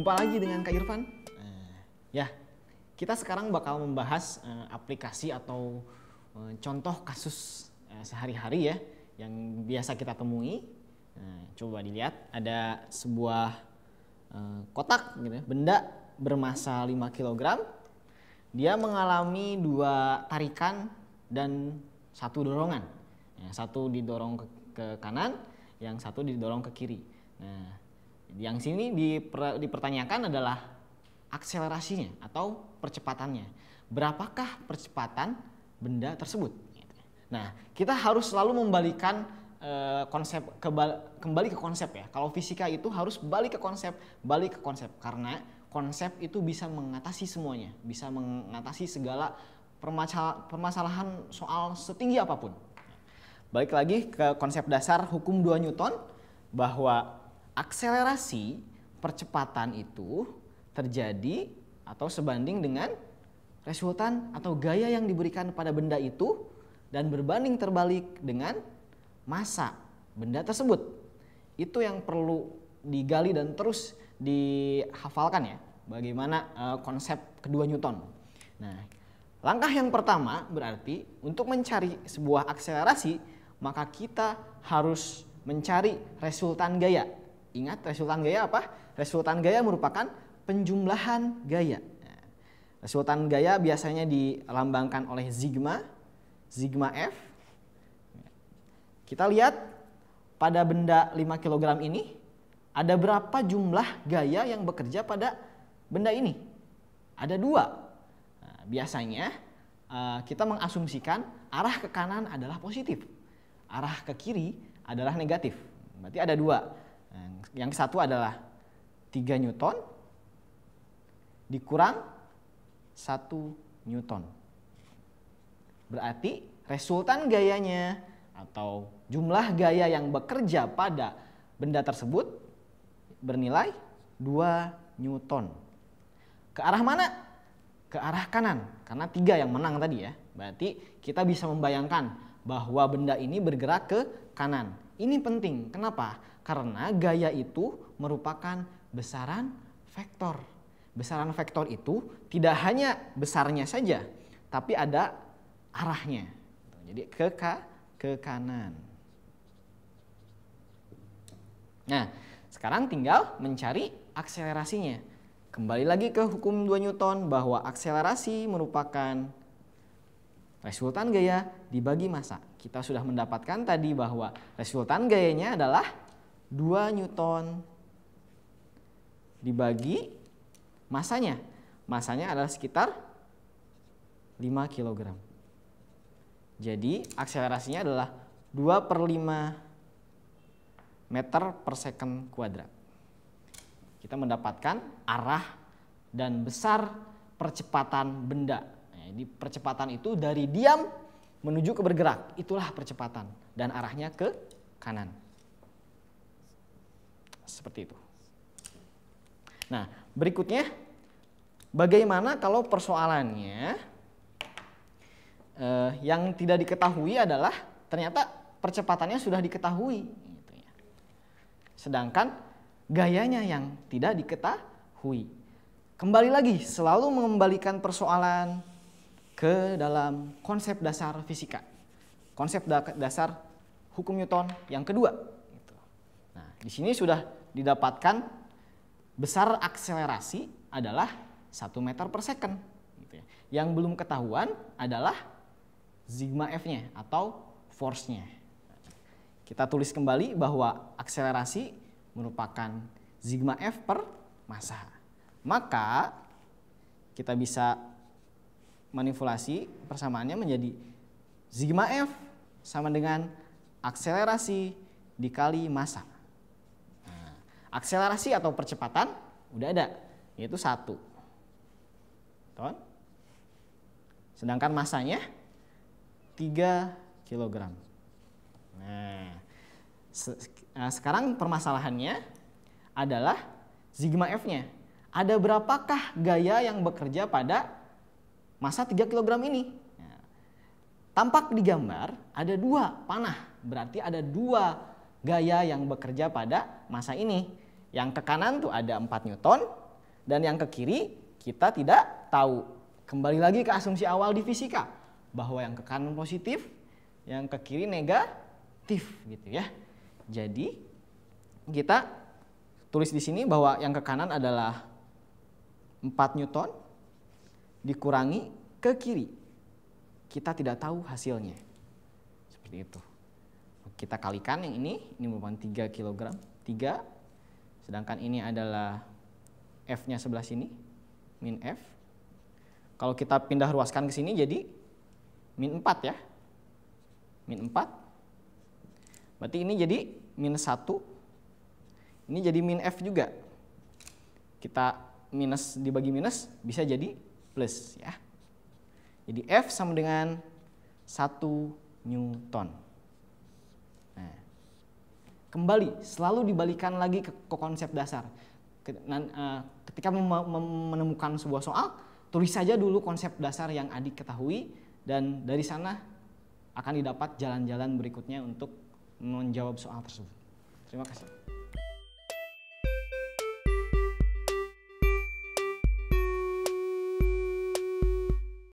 Jumpa lagi dengan Kak Irfan. Uh, ya, kita sekarang bakal membahas uh, aplikasi atau uh, contoh kasus uh, sehari-hari ya yang biasa kita temui. Nah, coba dilihat ada sebuah uh, kotak gitu, ya, benda bermassa 5 kg. Dia mengalami dua tarikan dan satu dorongan. Yang satu didorong ke, ke kanan, yang satu didorong ke kiri. Nah, yang sini diper, dipertanyakan adalah akselerasinya atau percepatannya. Berapakah percepatan benda tersebut? Nah, kita harus selalu membalikan e, konsep kebal, kembali ke konsep ya. Kalau fisika itu harus balik ke konsep, balik ke konsep karena konsep itu bisa mengatasi semuanya, bisa mengatasi segala permasalahan soal setinggi apapun. Balik lagi ke konsep dasar hukum 2 Newton bahwa Akselerasi percepatan itu terjadi atau sebanding dengan resultan atau gaya yang diberikan pada benda itu dan berbanding terbalik dengan masa benda tersebut. Itu yang perlu digali dan terus dihafalkan ya bagaimana uh, konsep kedua Newton. Nah, langkah yang pertama berarti untuk mencari sebuah akselerasi maka kita harus mencari resultan gaya Ingat resultan gaya apa? Resultan gaya merupakan penjumlahan gaya. Resultan gaya biasanya dilambangkan oleh sigma, sigma F. Kita lihat pada benda 5 kg ini ada berapa jumlah gaya yang bekerja pada benda ini? Ada dua. Nah, biasanya eh, kita mengasumsikan arah ke kanan adalah positif, arah ke kiri adalah negatif. Berarti ada dua. Yang satu adalah 3 Newton dikurang 1 Newton. Berarti resultan gayanya atau jumlah gaya yang bekerja pada benda tersebut bernilai 2 Newton. Ke arah mana? Ke arah kanan, karena tiga yang menang tadi ya. Berarti kita bisa membayangkan bahwa benda ini bergerak ke kanan. Ini penting. Kenapa? Karena gaya itu merupakan besaran vektor. Besaran vektor itu tidak hanya besarnya saja, tapi ada arahnya. Jadi ke ka, ke kanan. Nah, sekarang tinggal mencari akselerasinya. Kembali lagi ke hukum 2 Newton bahwa akselerasi merupakan Resultan gaya dibagi masa. Kita sudah mendapatkan tadi bahwa resultan gayanya adalah 2 Newton dibagi masanya. Masanya adalah sekitar 5 kg. Jadi akselerasinya adalah 2 per 5 meter per second kuadrat. Kita mendapatkan arah dan besar percepatan benda ini percepatan itu dari diam menuju ke bergerak. Itulah percepatan dan arahnya ke kanan. Seperti itu. Nah, berikutnya bagaimana kalau persoalannya eh, yang tidak diketahui adalah ternyata percepatannya sudah diketahui. Gitu ya. Sedangkan gayanya yang tidak diketahui. Kembali lagi, selalu mengembalikan persoalan ke dalam konsep dasar fisika. Konsep dasar hukum Newton yang kedua. Gitu. Nah, di sini sudah didapatkan besar akselerasi adalah 1 meter per second. Gitu ya. Yang belum ketahuan adalah sigma F-nya atau force-nya. Kita tulis kembali bahwa akselerasi merupakan sigma F per massa. Maka kita bisa manipulasi persamaannya menjadi sigma F sama dengan akselerasi dikali massa. Nah, akselerasi atau percepatan udah ada, yaitu satu ton. Sedangkan massanya 3 kg. Nah, nah, sekarang permasalahannya adalah sigma F-nya. Ada berapakah gaya yang bekerja pada massa 3 kg ini. Ya. Tampak di gambar ada dua panah, berarti ada dua gaya yang bekerja pada massa ini. Yang ke kanan tuh ada 4 Newton, dan yang ke kiri kita tidak tahu. Kembali lagi ke asumsi awal di fisika, bahwa yang ke kanan positif, yang ke kiri negatif gitu ya. Jadi kita tulis di sini bahwa yang ke kanan adalah 4 Newton, dikurangi ke kiri. Kita tidak tahu hasilnya. Seperti itu. Kita kalikan yang ini, ini merupakan 3 kg, 3. Sedangkan ini adalah F-nya sebelah sini, min F. Kalau kita pindah ruaskan ke sini jadi min 4 ya. Min 4. Berarti ini jadi min 1. Ini jadi min F juga. Kita minus dibagi minus bisa jadi plus ya. Jadi F sama dengan 1 Newton. Nah, kembali, selalu dibalikan lagi ke, ke konsep dasar. Eh, ketika menemukan sebuah soal, tulis saja dulu konsep dasar yang adik ketahui dan dari sana akan didapat jalan-jalan berikutnya untuk menjawab soal tersebut. Terima kasih.